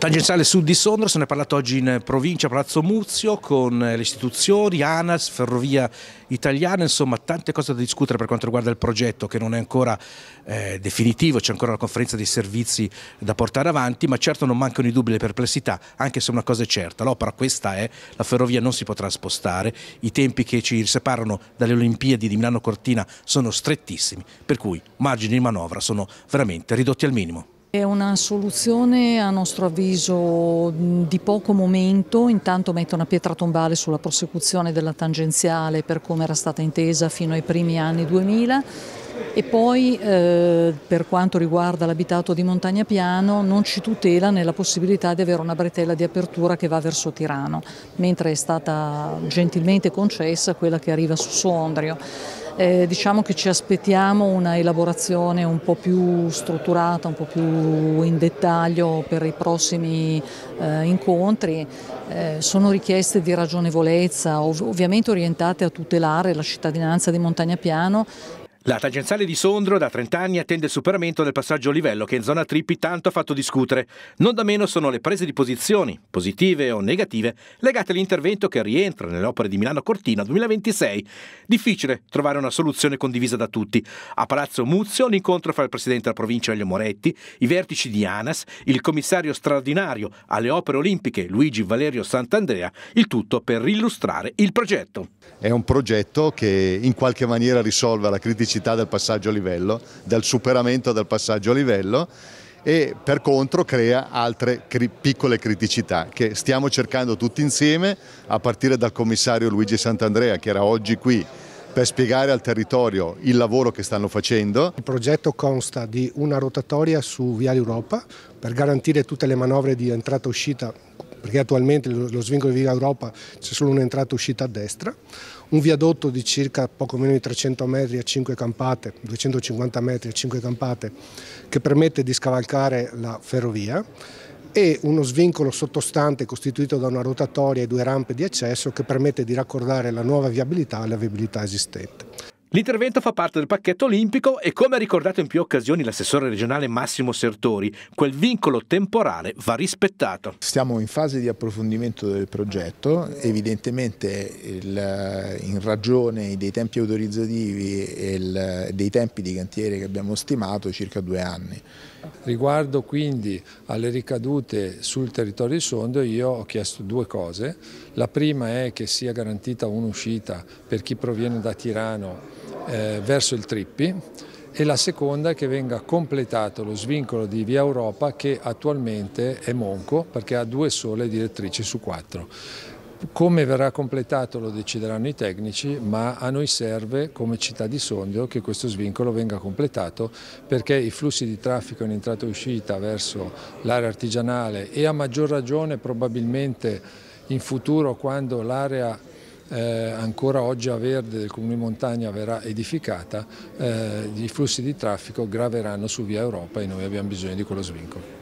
Tangenziale Sud di Sondrio, se ne è parlato oggi in provincia Palazzo Muzio con eh, le istituzioni, ANAS, Ferrovia Italiana, insomma tante cose da discutere per quanto riguarda il progetto che non è ancora eh, definitivo, c'è ancora la conferenza dei servizi da portare avanti, ma certo non mancano i dubbi e le perplessità, anche se una cosa è certa, l'opera questa è, la ferrovia non si potrà spostare, i tempi che ci separano dalle Olimpiadi di Milano Cortina sono strettissimi, per cui margini di manovra sono veramente ridotti al minimo. È una soluzione a nostro avviso di poco momento, intanto mette una pietra tombale sulla prosecuzione della tangenziale per come era stata intesa fino ai primi anni 2000 e poi eh, per quanto riguarda l'abitato di Montagna Piano non ci tutela nella possibilità di avere una bretella di apertura che va verso Tirano, mentre è stata gentilmente concessa quella che arriva su Sondrio eh, diciamo che ci aspettiamo una elaborazione un po' più strutturata, un po' più in dettaglio per i prossimi eh, incontri. Eh, sono richieste di ragionevolezza, ov ovviamente orientate a tutelare la cittadinanza di Montagnapiano la tangenziale di Sondro da 30 anni attende il superamento del passaggio a livello che in zona Trippi tanto ha fatto discutere. Non da meno sono le prese di posizioni, positive o negative, legate all'intervento che rientra nelle opere di Milano Cortina 2026. Difficile trovare una soluzione condivisa da tutti. A Palazzo Muzio l'incontro fra il presidente della provincia Elio Moretti, i vertici di ANAS, il commissario straordinario alle opere olimpiche Luigi Valerio Sant'Andrea, il tutto per illustrare il progetto. È un progetto che in qualche maniera risolve la criticità criticità del passaggio a livello, del superamento del passaggio a livello e per contro crea altre cri piccole criticità che stiamo cercando tutti insieme a partire dal commissario Luigi Sant'Andrea che era oggi qui per spiegare al territorio il lavoro che stanno facendo. Il progetto consta di una rotatoria su Viale Europa per garantire tutte le manovre di entrata e uscita perché attualmente lo svincolo di Via Europa c'è solo un'entrata e uscita a destra, un viadotto di circa poco meno di 300 metri a 5 campate, 250 metri a 5 campate, che permette di scavalcare la ferrovia e uno svincolo sottostante costituito da una rotatoria e due rampe di accesso che permette di raccordare la nuova viabilità alla viabilità esistente. L'intervento fa parte del pacchetto olimpico e come ha ricordato in più occasioni l'assessore regionale Massimo Sertori, quel vincolo temporale va rispettato. Stiamo in fase di approfondimento del progetto, evidentemente il, in ragione dei tempi autorizzativi e il, dei tempi di cantiere che abbiamo stimato circa due anni. Riguardo quindi alle ricadute sul territorio di Sondo io ho chiesto due cose. La prima è che sia garantita un'uscita per chi proviene da Tirano eh, verso il Trippi e la seconda è che venga completato lo svincolo di Via Europa che attualmente è monco perché ha due sole direttrici su quattro. Come verrà completato lo decideranno i tecnici, ma a noi serve come città di Sondrio che questo svincolo venga completato perché i flussi di traffico in entrata e uscita verso l'area artigianale e a maggior ragione probabilmente in futuro quando l'area eh, ancora oggi a verde del Comune di Montagna verrà edificata, eh, i flussi di traffico graveranno su via Europa e noi abbiamo bisogno di quello svincolo.